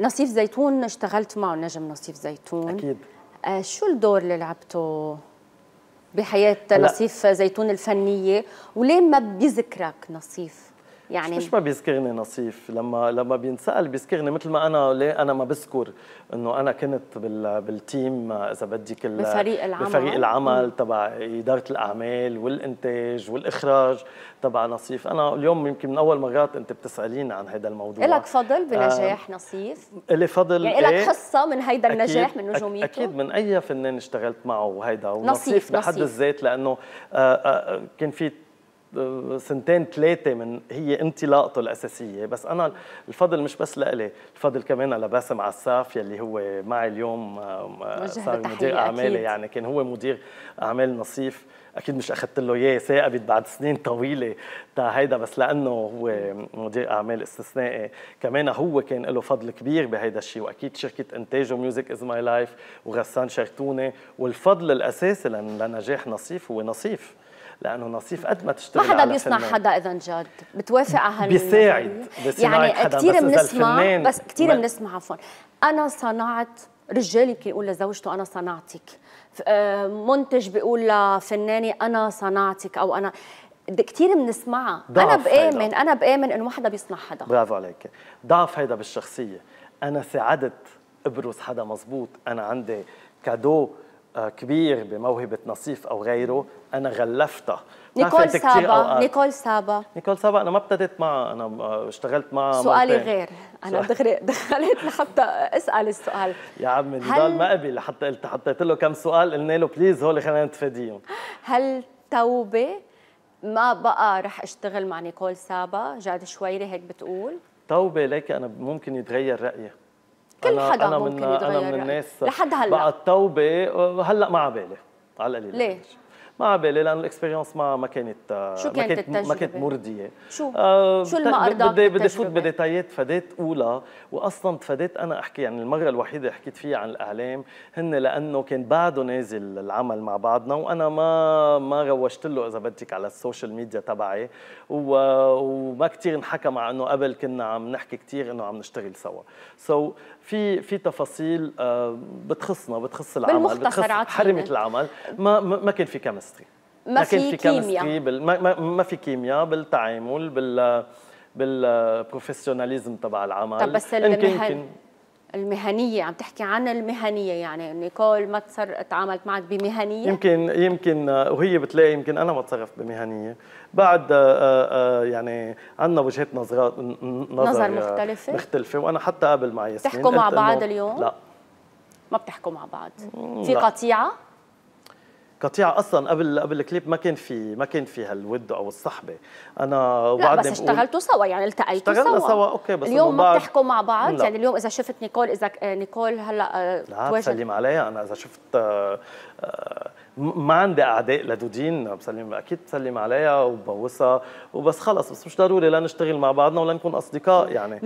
نصيف زيتون اشتغلت معه نجم نصيف زيتون اكيد آه شو الدور اللي لعبته بحياه نصيف زيتون الفنيه وليه ما بيذكرك نصيف يعني مش ما بيذكرني نصيف لما لما بينسال بيذكرني مثل ما انا ليه انا ما بذكر انه انا كنت بال بالتيم اذا بدك بفريق العمل بفريق العمل تبع اداره الاعمال والانتاج والاخراج تبع نصيف انا اليوم يمكن من اول مرات انت بتساليني عن هذا الموضوع لك فضل بنجاح آه نصيف لي فضل يعني لك حصه إيه؟ من هيدا النجاح من نجوميته اكيد من اي فنان اشتغلت معه وهيدا ونصيف نصيف بحد الذات لانه آه آه كان في سنتين ثلاثة من هي انطلاقته الأساسية بس أنا الفضل مش بس لإلي الفضل كمان لباسم عساف يلي هو معي اليوم صار مدير أعمالي يعني كان هو مدير أعمال نصيف اكيد مش اخذت له اياه ثاقبت بعد سنين طويله تا هيدا بس لانه هو مدير اعمال استثنائي كمان هو كان له فضل كبير بهيدا الشيء واكيد شركه انتاجه ميوزك از ماي لايف وغسان شرتوني والفضل الاساسي لنجاح نصيف هو نصيف لانه نصيف قد ما تشتغل ما حدا بيصنع حدا اذا جد بتوافق على هال بيساعد يعني كثير بنسمع بس كثير بنسمع عفوا انا صنعت رجال يمكن يقول لزوجته انا صنعتك آه، منتج بيقول لفنانه انا صنعتك او انا كثير بنسمعها انا بامن انا بامن انه ما حدا بيصنع حدا برافو عليك ضعف هيدا بالشخصيه انا ساعدت ابرز حدا مزبوط انا عندي كادو آه، كبير بموهبة نصيف أو غيره أنا غلفتها نيكول سابا نيكول سابا نيكول سابا أنا ما ابتديت معها أنا اشتغلت معها سؤالي مرتين. غير أنا دغري دخلت لحتى أسأل السؤال يا عمي نضال ما قبل حتى قلت حطيت له كم سؤال قلنا له بليز هول خلينا نتفاديهم هل توبة ما بقى رح اشتغل مع نيكول سابا جاد شويري هيك بتقول توبة ليك أنا ممكن يتغير رأيي كل أنا حدا أنا ممكن من يتغير أنا من الناس لحد هلا بقى التوبة هلا ما عبالي على القليل ليش؟ ما بالي لانه الاكسبيرينس ما ما كانت آه، شو كانت التجربه؟ ما كانت مرضيه شو آه شو اللي ما ارضاك بدي بدي فوت بديتايات فديت اولى واصلا تفاديت انا احكي يعني المره الوحيده حكيت فيها عن الاعلام هن لانه كان بعده نازل العمل مع بعضنا وانا ما ما روجت له اذا بدك على السوشيال ميديا تبعي وما كثير انحكى مع انه قبل كنا عم نحكي كثير انه عم نشتغل سوا سو so, في في تفاصيل آه، بتخصنا بتخص العمل بتخص حرمه العمل ما ما كان في كمس كيمستري ما في, في كيمياء بال... ما... ما في كيمياء بالتعامل بال بالبروفيشناليزم تبع العمل طب بس المهن... يمكن... المهنية عم تحكي عن المهنية يعني نيكول ما تصر تعاملت معك بمهنية يمكن يمكن آه، وهي بتلاقي يمكن أنا ما تصرفت بمهنية بعد آه، آه، يعني عندنا وجهات نظرات نظر, نظر مختلفة مختلفة وأنا حتى قبل مع ياسمين بتحكوا مع بعض اليوم؟ لا ما بتحكوا مع بعض في قطيعة؟ قطيعه اصلا قبل قبل الكليب ما كان في ما كان في هالود او الصحبه انا لا بس اشتغلتوا سوا يعني التقيتوا سوا اشتغلنا سوا اوكي بس اليوم ما بتحكوا مع بعض لا. يعني اليوم اذا شفت نيكول اذا آه، نيكول هلا آه، لا بسلم عليها انا اذا شفت آه، ما عندي اعداء لدودين بسلم اكيد بسلم عليها وببوسها وبس خلص بس مش ضروري لا نشتغل مع بعضنا ولا نكون اصدقاء يعني